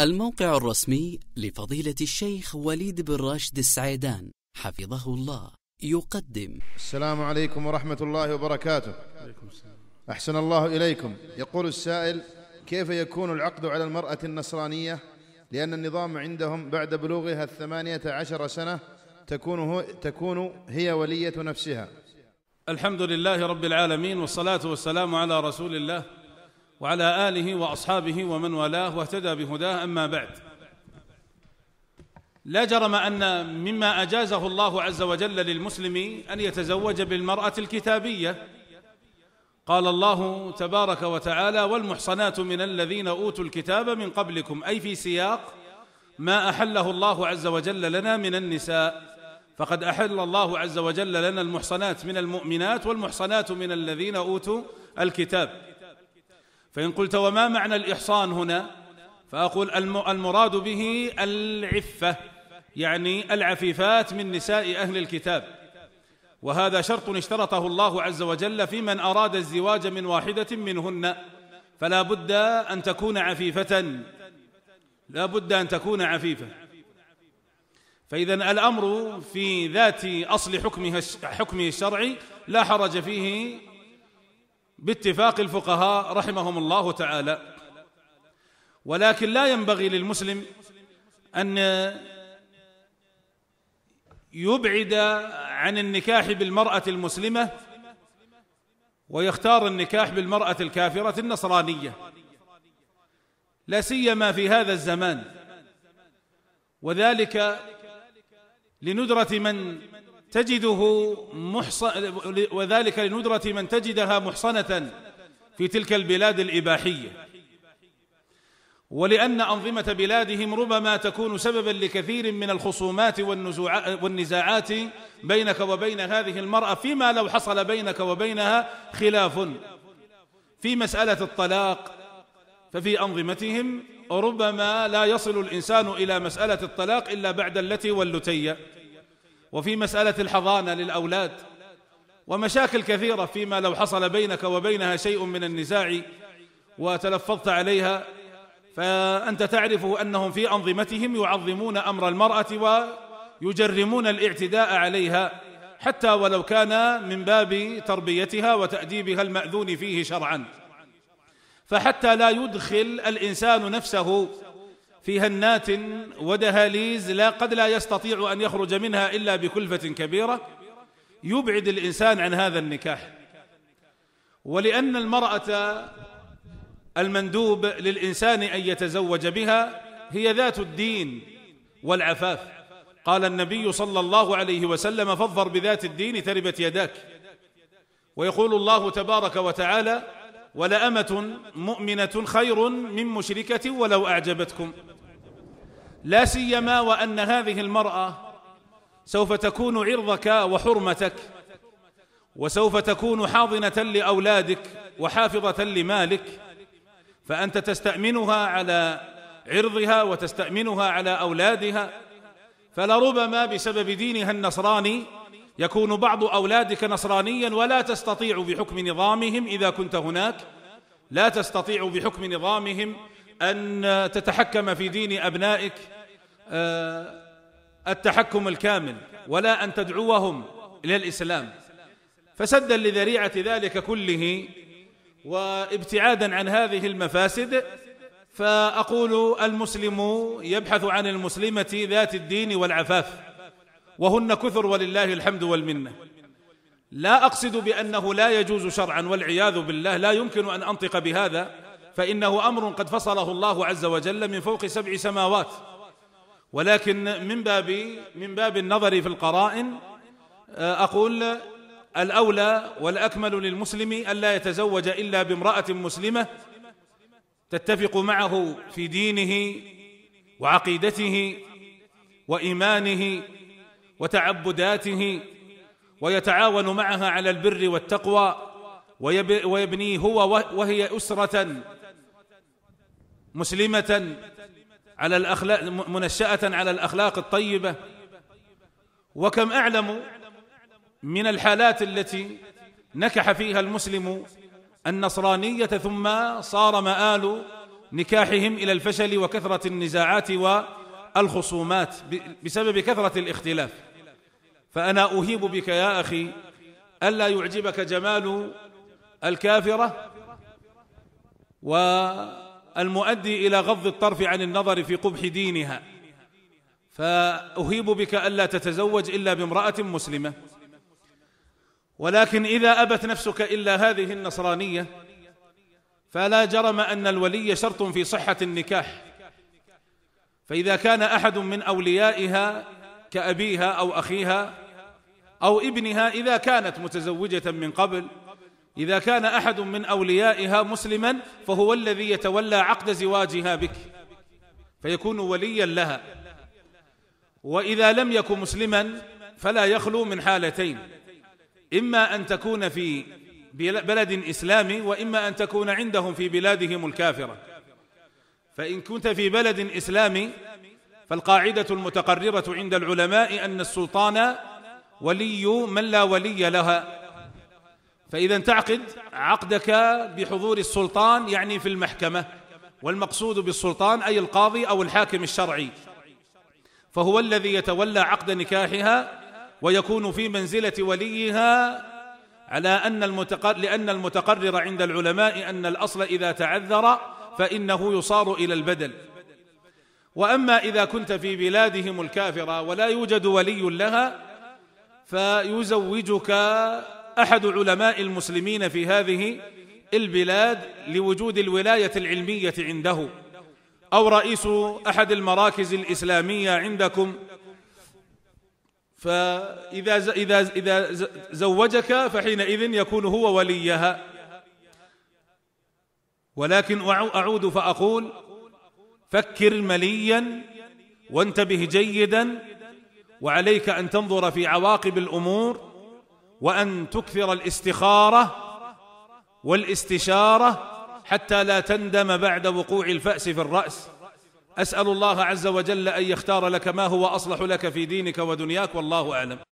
الموقع الرسمي لفضيلة الشيخ وليد بن راشد السعيدان حفظه الله يقدم السلام عليكم ورحمة الله وبركاته أحسن الله إليكم يقول السائل كيف يكون العقد على المرأة النصرانية لأن النظام عندهم بعد بلوغها الثمانية عشر سنة تكون, هو تكون هي ولية نفسها الحمد لله رب العالمين والصلاة والسلام على رسول الله وعلى آله وأصحابه ومن والاه واهتدى بهداه أما بعد لا جرم أن مما أجازه الله عز وجل للمسلم أن يتزوج بالمرأة الكتابية قال الله تبارك وتعالى والمحصنات من الذين أوتوا الكتاب من قبلكم أي في سياق ما أحله الله عز وجل لنا من النساء فقد أحل الله عز وجل لنا المحصنات من المؤمنات والمحصنات من الذين أوتوا الكتاب فإن قلت وما معنى الإحصان هنا فأقول المراد به العفة يعني العفيفات من نساء أهل الكتاب وهذا شرط اشترطه الله عز وجل في من أراد الزواج من واحدة منهن فلا بد أن تكون عفيفة لا بد أن تكون عفيفة فإذا الأمر في ذات أصل حكمه حكمه الشرعي لا حرج فيه باتفاق الفقهاء رحمهم الله تعالى ولكن لا ينبغي للمسلم ان يبعد عن النكاح بالمراه المسلمه ويختار النكاح بالمراه الكافره النصرانيه لا سيما في هذا الزمان وذلك لندره من تجده محصن وذلك لندرة من تجدها محصنة في تلك البلاد الإباحية ولأن أنظمة بلادهم ربما تكون سببا لكثير من الخصومات والنزاعات بينك وبين هذه المرأة فيما لو حصل بينك وبينها خلاف في مسألة الطلاق ففي أنظمتهم ربما لا يصل الإنسان إلى مسألة الطلاق إلا بعد التي واللتي وفي مسألة الحضانة للأولاد ومشاكل كثيرة فيما لو حصل بينك وبينها شيء من النزاع وتلفظت عليها فأنت تعرف أنهم في أنظمتهم يعظمون أمر المرأة ويجرمون الاعتداء عليها حتى ولو كان من باب تربيتها وتأديبها المأذون فيه شرعا فحتى لا يدخل الإنسان نفسه في هنات ودهاليز لا قد لا يستطيع أن يخرج منها إلا بكلفة كبيرة يبعد الإنسان عن هذا النكاح ولأن المرأة المندوب للإنسان أن يتزوج بها هي ذات الدين والعفاف قال النبي صلى الله عليه وسلم فاظفر بذات الدين تربت يداك ويقول الله تبارك وتعالى ولأمة مؤمنة خير من مشركة ولو أعجبتكم لا سيما وأن هذه المرأة سوف تكون عرضك وحرمتك وسوف تكون حاضنة لأولادك وحافظة لمالك فأنت تستأمنها على عرضها وتستأمنها على أولادها فلربما بسبب دينها النصراني يكون بعض اولادك نصرانيا ولا تستطيع بحكم نظامهم اذا كنت هناك لا تستطيع بحكم نظامهم ان تتحكم في دين ابنائك آه، التحكم الكامل ولا ان تدعوهم الى الاسلام فسدا لذريعه ذلك كله وابتعادا عن هذه المفاسد فاقول المسلم يبحث عن المسلمه ذات الدين والعفاف وهن كثر ولله الحمد والمنه لا اقصد بانه لا يجوز شرعا والعياذ بالله لا يمكن ان انطق بهذا فانه امر قد فصله الله عز وجل من فوق سبع سماوات ولكن من باب من باب النظر في القرائن آه، اقول الاولى والاكمل للمسلم الا يتزوج الا بامراه مسلمه تتفق معه في دينه وعقيدته وايمانه وتعبداته ويتعاون معها على البر والتقوى ويبني هو وهي أسرة مسلمة على الأخلاق منشأة على الأخلاق الطيبة وكم أعلم من الحالات التي نكح فيها المسلم النصرانية ثم صار مآل نكاحهم إلى الفشل وكثرة النزاعات والخصومات بسبب كثرة الاختلاف فأنا أهيب بك يا أخي ألا يعجبك جمال الكافرة والمؤدي إلى غض الطرف عن النظر في قبح دينها فأهيب بك ألا تتزوج إلا بامرأة مسلمة ولكن إذا أبت نفسك إلا هذه النصرانية فلا جرم أن الولي شرط في صحة النكاح فإذا كان أحد من أوليائها كأبيها أو أخيها او ابنها اذا كانت متزوجه من قبل اذا كان احد من اوليائها مسلما فهو الذي يتولى عقد زواجها بك فيكون وليا لها واذا لم يكن مسلما فلا يخلو من حالتين اما ان تكون في بلد اسلامي واما ان تكون عندهم في بلادهم الكافره فان كنت في بلد اسلامي فالقاعده المتقرره عند العلماء ان السلطان ولي من لا ولي لها فإذا تعقد عقدك بحضور السلطان يعني في المحكمة والمقصود بالسلطان أي القاضي أو الحاكم الشرعي فهو الذي يتولى عقد نكاحها ويكون في منزلة وليها على أن المتقرر لأن المتقرر عند العلماء أن الأصل إذا تعذر فإنه يصار إلى البدل وأما إذا كنت في بلادهم الكافرة ولا يوجد ولي لها فيزوجك احد علماء المسلمين في هذه البلاد لوجود الولايه العلميه عنده او رئيس احد المراكز الاسلاميه عندكم فاذا اذا اذا زوجك فحينئذ يكون هو وليها ولكن اعود فاقول فكر مليا وانتبه جيدا وعليك ان تنظر في عواقب الامور وان تكثر الاستخاره والاستشاره حتى لا تندم بعد وقوع الفاس في الراس اسال الله عز وجل ان يختار لك ما هو اصلح لك في دينك ودنياك والله اعلم